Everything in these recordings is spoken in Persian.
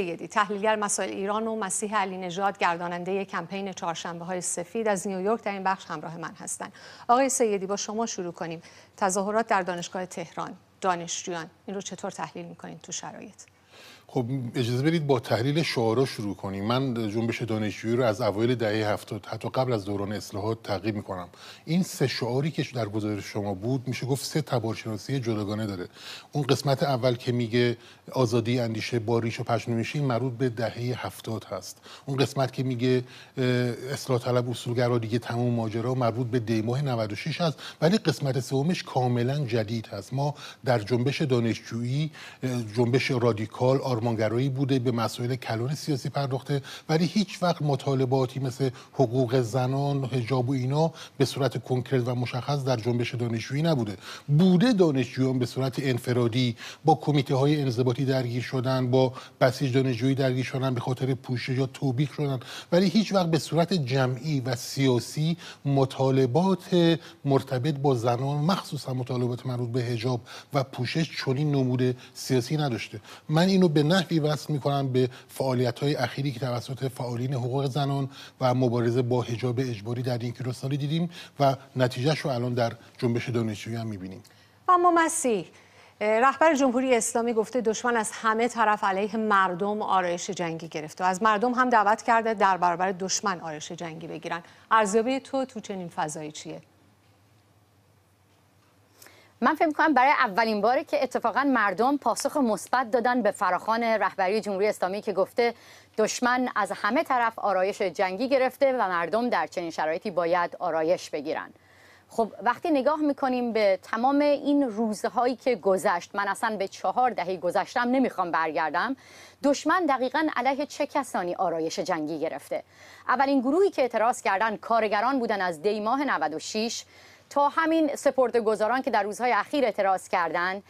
سیدی تحلیلگر مسائل ایران و مسیح علی نژاد گرداننده کمپین چهارشنبه های سفید از نیویورک در این بخش همراه من هستند آقای سیدی با شما شروع کنیم تظاهرات در دانشگاه تهران دانشجویان این رو چطور تحلیل میکنید تو شرایط خب اجازه بدید با تحلیل شعارا شروع کنیم من جنبش دانشجویی رو از اوایل دهه هفتاد حتی قبل از دوران اصلاحات تعقیب میکنم این سه شعاری که در گزارش شما بود میشه گفت سه تبارشناسی جداگانه داره اون قسمت اول که میگه آزادی اندیشه با ریش و پشت مربوط به دهه هفتاد هست اون قسمت که میگه اصلاح طلب اصولگرا دیگه تمام ماجرا مربوط به ماه 96 هست ولی قسمت سومش کاملا جدید هست ما در جنبش دانشجویی جنبش رادیکال آرمانگرایی بوده به مسائل کلان سیاسی پرداخته ولی هیچ وقت مطالباتی مثل حقوق زنان حجاب و اینا به صورت کنکرت و مشخص در جنبش دانشجویی نبوده بوده دانشجویان به صورت انفرادی با کمیته های انضباطی درگیر شدن با بسیج دانشجویی درگیر شدن به خاطر پوشش یا توبیک شدن ولی هیچ وقت به صورت جمعی و سیاسی مطالبات مرتبط با زنان مخصوصا مطالبات مربوط به حجاب و پوشش چنین نمود سیاسی نداشته من اینو به نحوی وصل میکنن به فعالیت های اخیری که توسط فعالین حقوق زنان و مبارزه با حجاب اجباری در این کشور دیدیم و نتیجهش رو الان در جنبش دانشجویی هم میبینیم اما مسیح رهبر جمهوری اسلامی گفته دشمن از همه طرف علیه مردم آرایش جنگی گرفته و از مردم هم دعوت کرده در برابر دشمن آرایش جنگی بگیرن ارزیابی تو تو چنین فضایی چیه من فکر می‌کنم برای اولین باره که اتفاقا مردم پاسخ مثبت دادن به فراخان رهبری جمهوری اسلامی که گفته دشمن از همه طرف آرایش جنگی گرفته و مردم در چنین شرایطی باید آرایش بگیرن خب وقتی نگاه میکنیم به تمام این روزهایی که گذشت من اصلا به چهار دهه گذشتم نمیخوام برگردم دشمن دقیقا علیه چه کسانی آرایش جنگی گرفته اولین گروهی که اعتراض کردن کارگران بودن از دیماه 96 تا همین سپرده گذاران که در روزهای اخیر اعتراض کردند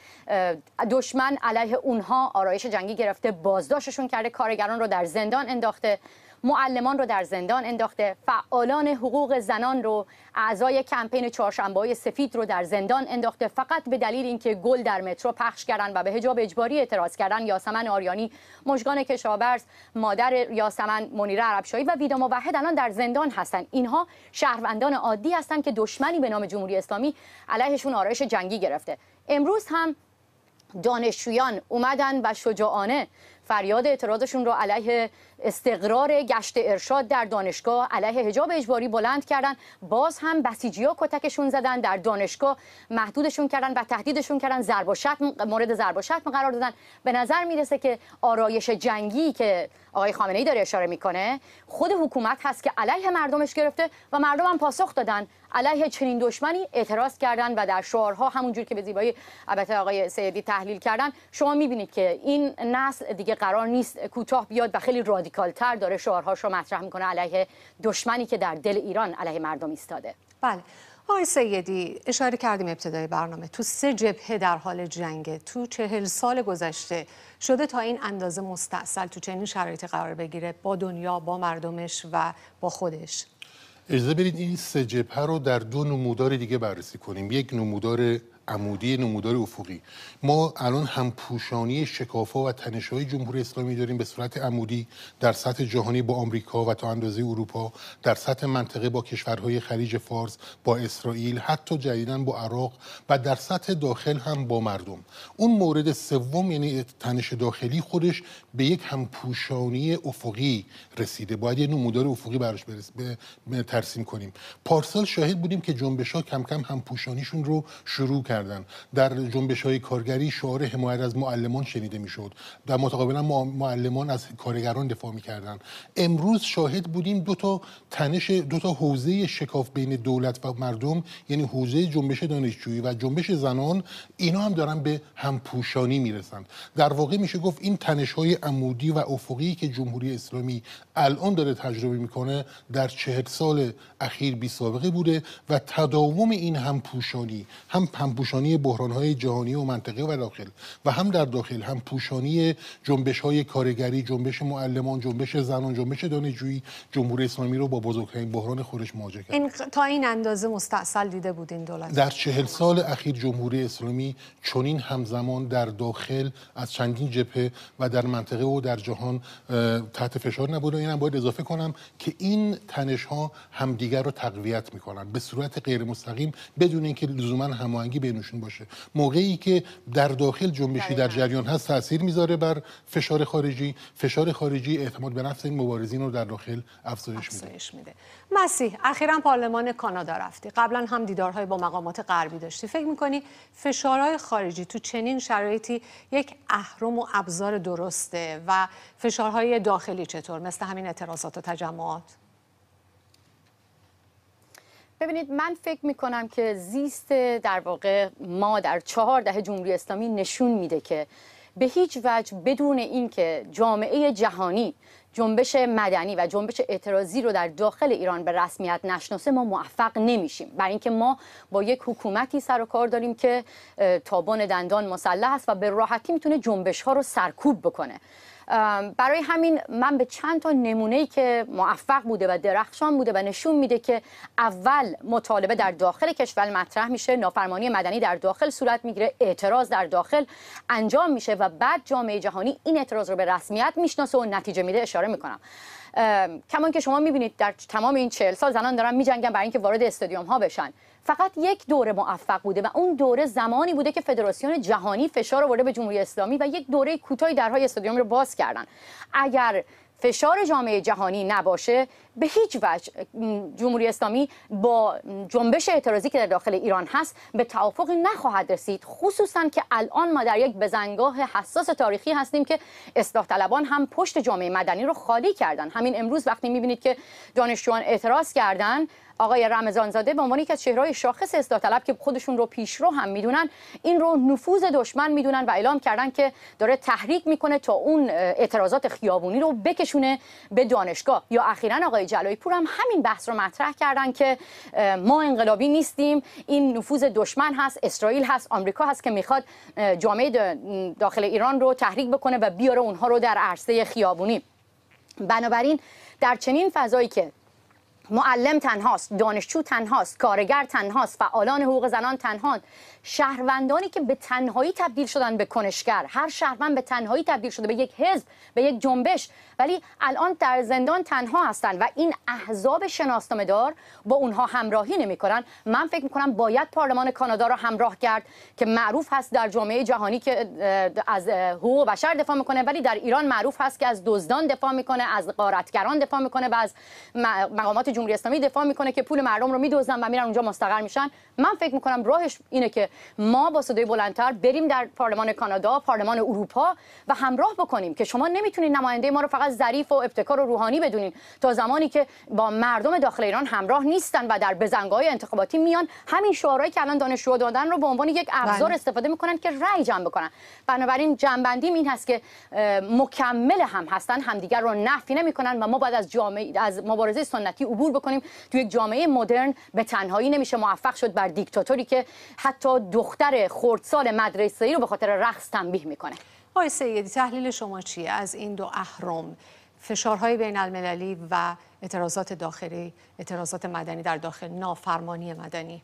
دشمن علیه اونها آرایش جنگی گرفته بازداشتشون کرده کارگران رو در زندان انداخته معلمان رو در زندان انداخته فعالان حقوق زنان رو اعضای کمپین چهارشنبه سفید رو در زندان انداخته فقط به دلیل اینکه گل در مترو پخش کردن و به حجاب اجباری اعتراض کردن یاسمن آریانی مشگان کشاورز مادر یاسمن منیر عربشایی و ویدا موحد الان در زندان هستند اینها شهروندان عادی هستند که دشمنی به نام جمهوری اسلامی علیهشون آرایش جنگی گرفته امروز هم دانشجویان اومدن و شجاعانه فریاد اعتراضشون رو علیه استقرار گشت ارشاد در دانشگاه علیه حجاب اجباری بلند کردن باز هم بسیجی ها کتکشون زدن در دانشگاه محدودشون کردن و تهدیدشون کردن ضرب مورد ضرب و شتم قرار دادن به نظر میرسه که آرایش جنگی که آقای خامنه داره اشاره میکنه خود حکومت هست که علیه مردمش گرفته و مردم هم پاسخ دادن علیه چنین دشمنی اعتراض کردن و در شعارها همونجور که به زیبایی البته آقای سیدی تحلیل کردن شما میبینید که این نسل دیگه قرار نیست کوتاه بیاد و خیلی رادیکالتر داره شعارهاش رو مطرح میکنه علیه دشمنی که در دل ایران علیه مردم ایستاده بله آقای سیدی اشاره کردیم ابتدای برنامه تو سه جبهه در حال جنگ، تو چهل سال گذشته شده تا این اندازه مستاصل تو چنین شرایط قرار بگیره با دنیا با مردمش و با خودش اجازه برید این سه جبهه رو در دو نمودار دیگه بررسی کنیم یک نمودار عمودی نمودار افقی ما الان هم پوشانی شکافا و تنش های جمهوری اسلامی داریم به صورت عمودی در سطح جهانی با آمریکا و تا اندازه اروپا در سطح منطقه با کشورهای خلیج فارس با اسرائیل حتی جدیدا با عراق و در سطح داخل هم با مردم اون مورد سوم یعنی تنش داخلی خودش به یک همپوشانی افقی رسیده باید یه نمودار افقی براش برس به ترسیم کنیم پارسال شاهد بودیم که جنبش ها کم کم همپوشانیشون رو شروع کرد کردن در جنبش های کارگری شعار حمایت از معلمان شنیده میشد در متقابلا معلمان از کارگران دفاع میکردن امروز شاهد بودیم دو تا تنش دو تا حوزه شکاف بین دولت و مردم یعنی حوزه جنبش دانشجویی و جنبش زنان اینا هم دارن به همپوشانی میرسند در واقع میشه گفت این تنش های عمودی و افقی که جمهوری اسلامی الان داره تجربه میکنه در چهل سال اخیر بی سابقه بوده و تداوم این همپوشانی هم همپوشانی پوشانی های جهانی و منطقه و داخل و هم در داخل هم پوشانی جنبش های کارگری جنبش معلمان جنبش زنان جنبش دانشجویی جمهوری اسلامی رو با بزرگترین بحران خودش مواجه کرد این تا این اندازه مستاصل دیده بود دولت در چهل سال اخیر جمهوری اسلامی چنین همزمان در داخل از چندین جبهه و در منطقه و در جهان تحت فشار نبود و اینم باید اضافه کنم که این تنش ها همدیگر رو تقویت میکنن به صورت غیر مستقیم بدون اینکه لزوما هماهنگی به بینشون باشه موقعی که در داخل جنبشی در جریان هست تاثیر میذاره بر فشار خارجی فشار خارجی اعتماد به نفس این مبارزین رو در داخل افزایش, افزایش میده مسیح اخیرا پارلمان کانادا رفتی قبلا هم دیدارهای با مقامات غربی داشتی فکر میکنی فشارهای خارجی تو چنین شرایطی یک اهرم و ابزار درسته و فشارهای داخلی چطور مثل همین اعتراضات و تجمعات ببینید من فکر میکنم که زیست در واقع ما در چهار دهه جمهوری اسلامی نشون میده که به هیچ وجه بدون اینکه جامعه جهانی جنبش مدنی و جنبش اعتراضی رو در داخل ایران به رسمیت نشناسه ما موفق نمیشیم برای اینکه ما با یک حکومتی سر و کار داریم که تابان دندان مسلح است و به راحتی میتونه جنبش ها رو سرکوب بکنه برای همین من به چند تا نمونه ای که موفق بوده و درخشان بوده و نشون میده که اول مطالبه در داخل کشور مطرح میشه نافرمانی مدنی در داخل صورت میگیره اعتراض در داخل انجام میشه و بعد جامعه جهانی این اعتراض رو به رسمیت میشناسه و نتیجه میده اشاره میکنم کمان که شما میبینید در تمام این چهل سال زنان دارن میجنگن برای اینکه وارد استادیوم ها بشن فقط یک دوره موفق بوده و اون دوره زمانی بوده که فدراسیون جهانی فشار آورده به جمهوری اسلامی و یک دوره کوتاهی درهای استادیوم رو باز کردن اگر فشار جامعه جهانی نباشه به هیچ وجه جمهوری اسلامی با جنبش اعتراضی که در داخل ایران هست به توافقی نخواهد رسید خصوصا که الان ما در یک بزنگاه حساس تاریخی هستیم که اصلاح طلبان هم پشت جامعه مدنی رو خالی کردن همین امروز وقتی میبینید که دانشجویان اعتراض کردن آقای زاده به عنوان یکی از چهرههای شاخص اصلاح طلب که خودشون رو پیشرو هم میدونن این رو نفوذ دشمن میدونن و اعلام کردن که داره تحریک میکنه تا اون اعتراضات خیابونی رو بکشونه به دانشگاه یا اخیرا آقای جلایی پور هم همین بحث رو مطرح کردن که ما انقلابی نیستیم این نفوذ دشمن هست اسرائیل هست آمریکا هست که میخواد جامعه داخل ایران رو تحریک بکنه و بیاره اونها رو در عرصه خیابونی بنابراین در چنین فضایی که معلم تنهاست دانشجو تنهاست کارگر تنهاست فعالان حقوق زنان تنها شهروندانی که به تنهایی تبدیل شدن به کنشگر هر شهروند به تنهایی تبدیل شده به یک حزب به یک جنبش ولی الان در زندان تنها هستند و این احزاب شناسنامه دار با اونها همراهی نمی کنن من فکر می کنم باید پارلمان کانادا را همراه کرد که معروف هست در جامعه جهانی که از حقوق بشر دفاع میکنه ولی در ایران معروف هست که از دزدان دفاع میکنه از غارتگران دفاع میکنه و از مقامات جمهوری اسلامی دفاع میکنه که پول مردم رو میدوزن و میرن اونجا مستقر میشن من فکر میکنم راهش اینه که ما با صدای بلندتر بریم در پارلمان کانادا پارلمان اروپا و همراه بکنیم که شما نمیتونید نماینده ما رو فقط ظریف و ابتکار و روحانی بدونین تا زمانی که با مردم داخل ایران همراه نیستن و در بزنگاه انتخاباتی میان همین شعارهایی که الان دانشجو دادن رو به عنوان یک بله. ابزار استفاده میکنن که رای جمع بکنن بنابراین جنبندیم این هست که مکمل هم هستن همدیگر رو نفی نمیکنن و ما بعد از جامعه از مبارزه سنتی عبور عبور بکنیم تو یک جامعه مدرن به تنهایی نمیشه موفق شد بر دیکتاتوری که حتی دختر خردسال ای رو به خاطر رقص تنبیه میکنه آقای سیدی تحلیل شما چیه از این دو اهرم فشارهای بین المللی و اعتراضات داخلی اعتراضات مدنی در داخل نافرمانی مدنی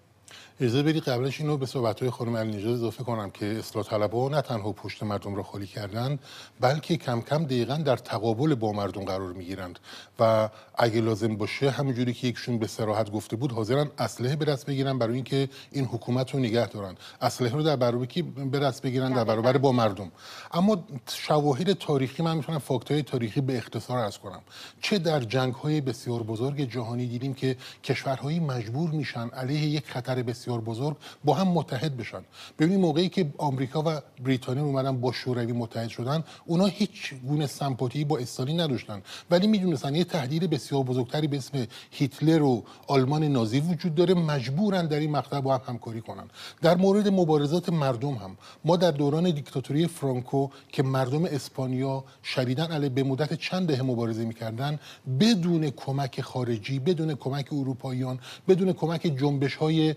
اجازه بدید قبلش اینو به صحبت‌های خانم علی اضافه کنم که اصلاح ها نه تنها پشت مردم را خالی کردند بلکه کم کم دقیقا در تقابل با مردم قرار میگیرند و اگه لازم باشه همونجوری که یکشون به سراحت گفته بود حاضرن اسلحه به دست بگیرن برای اینکه این حکومت رو نگه دارن اسلحه رو در برابر کی به دست بگیرن در برابر با مردم اما شواهد تاریخی من میتونم فاکت‌های تاریخی به اختصار از کنم چه در جنگ‌های بسیار بزرگ جهانی دیدیم که کشورهایی مجبور میشن علیه یک خطر بسیار بزرگ با هم متحد بشن ببینید موقعی که آمریکا و بریتانیا اومدن با شوروی متحد شدن اونا هیچ گونه سمپاتی با استالین نداشتن ولی میدونستن یه تهدید بسیار بزرگتری به اسم هیتلر و آلمان نازی وجود داره مجبورن در این مقطع با هم همکاری کنن در مورد مبارزات مردم هم ما در دوران دیکتاتوری فرانکو که مردم اسپانیا شدیدن علیه به مدت چند دهه مبارزه میکردن بدون کمک خارجی بدون کمک اروپاییان بدون کمک جنبش‌های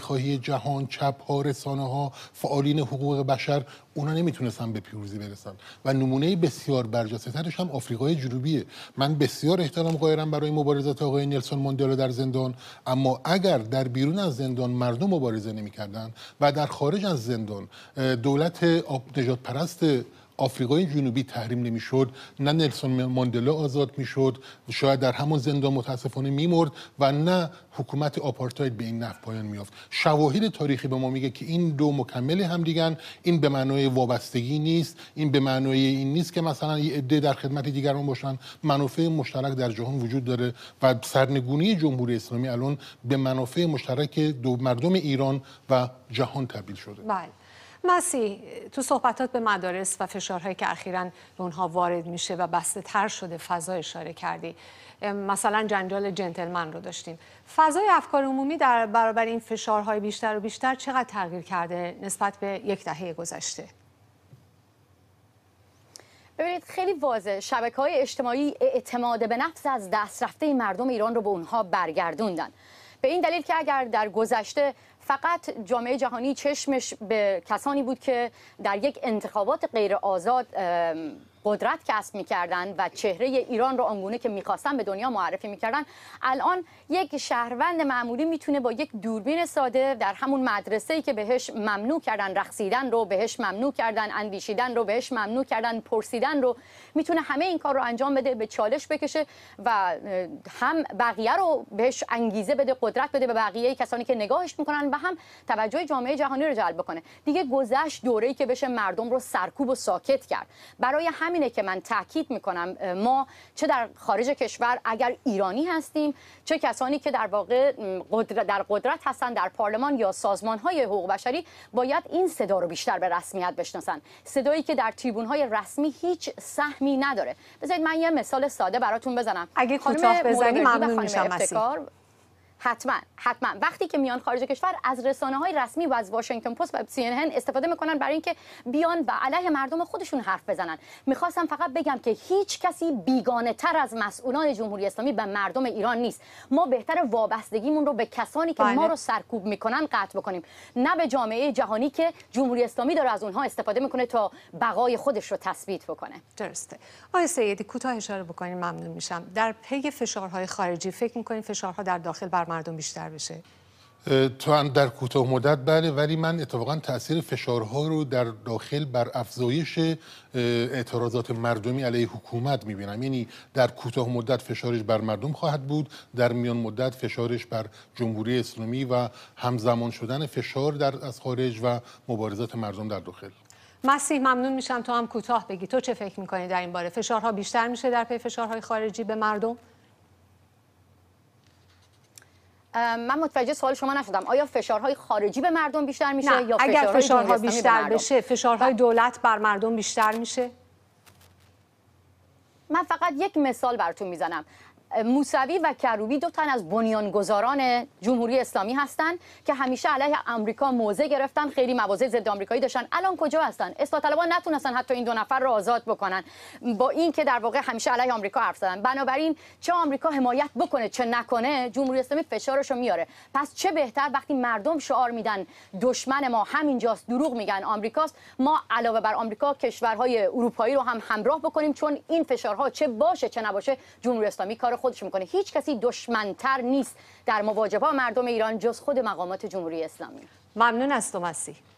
خواهی جهان چپ ها رسانه ها فعالین حقوق بشر اونا نمیتونستن به پیروزی برسن و نمونه بسیار برجسته ترش هم آفریقای جنوبیه من بسیار احترام قائلم برای مبارزات آقای نلسون ماندلا در زندان اما اگر در بیرون از زندان مردم مبارزه نمیکردن و در خارج از زندان دولت نجات پرست آفریقای جنوبی تحریم نمیشد نه نلسون ماندلا آزاد میشد شاید در همون زندان متاسفانه میمرد و نه حکومت آپارتاید به این نف پایان میافت شواهد تاریخی به ما میگه که این دو مکمل همدیگن این به معنای وابستگی نیست این به معنای این نیست که مثلا یه عده در خدمت دیگران باشن منافع مشترک در جهان وجود داره و سرنگونی جمهوری اسلامی الان به منافع مشترک دو مردم ایران و جهان تبدیل شده بله مسی تو صحبتات به مدارس و فشارهایی که اخیرا به اونها وارد میشه و بسته تر شده فضا اشاره کردی مثلا جنجال جنتلمن رو داشتیم فضای افکار عمومی در برابر این فشارهای بیشتر و بیشتر چقدر تغییر کرده نسبت به یک دهه گذشته ببینید خیلی واضح شبکه های اجتماعی اعتماد به نفس از دست رفته مردم ایران رو به اونها برگردوندن به این دلیل که اگر در گذشته فقط جامعه جهانی چشمش به کسانی بود که در یک انتخابات غیر آزاد قدرت کسب میکردن و چهره ایران رو آنگونه که میخواستن به دنیا معرفی میکردن الان یک شهروند معمولی میتونه با یک دوربین ساده در همون مدرسه ای که بهش ممنوع کردن رقصیدن رو بهش ممنوع کردن اندیشیدن رو بهش ممنوع کردن پرسیدن رو میتونه همه این کار رو انجام بده به چالش بکشه و هم بقیه رو بهش انگیزه بده قدرت بده به بقیه کسانی که نگاهش میکنن و هم توجه جامعه جهانی رو جلب کنه دیگه گذشت دوره‌ای که بشه مردم رو سرکوب و ساکت کرد برای همین همینه که من تاکید میکنم ما چه در خارج کشور اگر ایرانی هستیم چه کسانی که در واقع در قدرت هستند در پارلمان یا سازمان های حقوق بشری باید این صدا رو بیشتر به رسمیت بشناسن صدایی که در تریبون های رسمی هیچ سهمی نداره بذارید من یه مثال ساده براتون بزنم اگه کوتاه بزنی ممنون میشم حتما حتما وقتی که میان خارج کشور از رسانه های رسمی و از واشنگتن پست و سی استفاده میکنن برای اینکه بیان و علیه مردم خودشون حرف بزنن میخواستم فقط بگم که هیچ کسی بیگانه تر از مسئولان جمهوری اسلامی به مردم ایران نیست ما بهتر وابستگیمون رو به کسانی که ما بله. رو سرکوب میکنن قطع بکنیم نه به جامعه جهانی که جمهوری اسلامی داره از اونها استفاده میکنه تا بقای خودش رو تثبیت بکنه درسته آقای سیدی کوتاه اشاره بکنید ممنون میشم در پی فشارهای خارجی فکر میکنید فشارها در داخل بر مردم بیشتر بشه تو هم در کوتاه مدت بله ولی من اتفاقا تاثیر فشارها رو در داخل بر افزایش اعتراضات مردمی علیه حکومت میبینم یعنی در کوتاه مدت فشارش بر مردم خواهد بود در میان مدت فشارش بر جمهوری اسلامی و همزمان شدن فشار در از خارج و مبارزات مردم در داخل مسیح ممنون میشم تو هم کوتاه بگی تو چه فکر میکنی در این باره فشارها بیشتر میشه در پی فشارهای خارجی به مردم من متوجه سوال شما نشدم آیا فشارهای خارجی به مردم بیشتر میشه نه. یا اگر فشارها بیشتر بشه فشارهای دولت بر مردم بیشتر میشه من فقط یک مثال براتون میزنم موسوی و کروبی دو تن از بنیانگذاران جمهوری اسلامی هستند که همیشه علیه آمریکا موضع گرفتن خیلی مواضع ضد آمریکایی داشتن الان کجا هستن اصلاح طلبان نتونستن حتی این دو نفر رو آزاد بکنن با اینکه در واقع همیشه علیه آمریکا حرف زدن بنابراین چه آمریکا حمایت بکنه چه نکنه جمهوری اسلامی فشارش میاره پس چه بهتر وقتی مردم شعار میدن دشمن ما همینجاست دروغ میگن آمریکاست ما علاوه بر آمریکا کشورهای اروپایی رو هم همراه بکنیم چون این فشارها چه باشه چه نباشه جمهوری اسلامی کار خودش میکنه هیچ کسی دشمنتر نیست در مواجهه با مردم ایران جز خود مقامات جمهوری اسلامی ممنون از تو مسیح